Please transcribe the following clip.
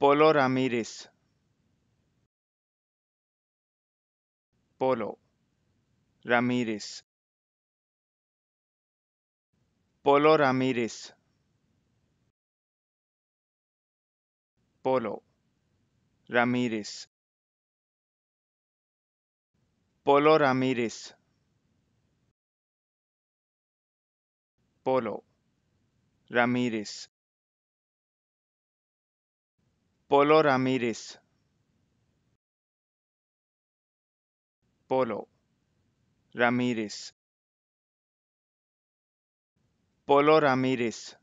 Polo Ramírez. Polo Ramírez. Polo Ramírez. Polo Ramírez. Polo Ramírez. Polo Ramírez. Polo Ramírez. Polo Ramírez. Polo Ramírez.